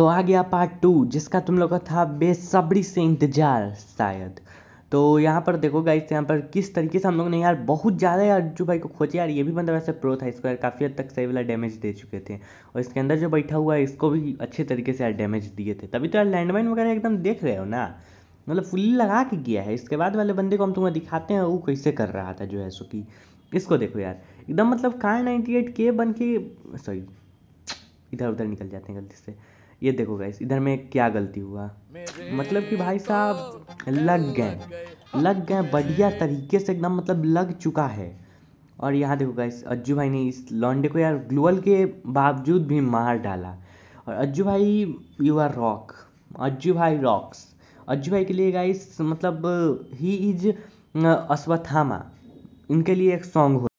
तो आ गया part two जिसका तुम लोग का था बेसब्री से इंतज़ार शायद तो यहाँ पर देखो गाइस यहाँ पर किस तरीके से हम लोग ने यार बहुत ज़्यादा यार जो भाई को खोचे यार ये भी बंदा वैसे प्रो था इसको यार काफ़ी हद तक सही वाला डैमेज दे चुके थे और इसके अंदर जो बैठा हुआ है इसको भी अच्छे तरीके से यार डैमेज दिए थे तभी तो यार लैंडमाइन वगैरह एकदम देख रहे हो ना मतलब फुल्ली लगा के गया है इसके बाद वाले बंदे को हम तुम्हें दिखाते हैं वो कैसे कर रहा था जो है सो कि इसको देखो यार एकदम मतलब कार नाइन्टी एट के बन के सॉरी इधर उधर निकल जाते हैं गलती से ये देखो गाइस इधर में क्या गलती हुआ मतलब कि भाई तो साहब लग गए लग गए बढ़िया तरीके से एकदम मतलब लग चुका है और यहाँ देखो गाइस अज्जू भाई ने इस लॉन्डे को यार ग्लूअल के बावजूद भी मार डाला और अज्जू भाई यू आर रॉक अज्जू भाई रॉक्स अज्जू भाई के लिए गाइस मतलब ही इज अस्वथामा इनके लिए एक सॉन्ग हो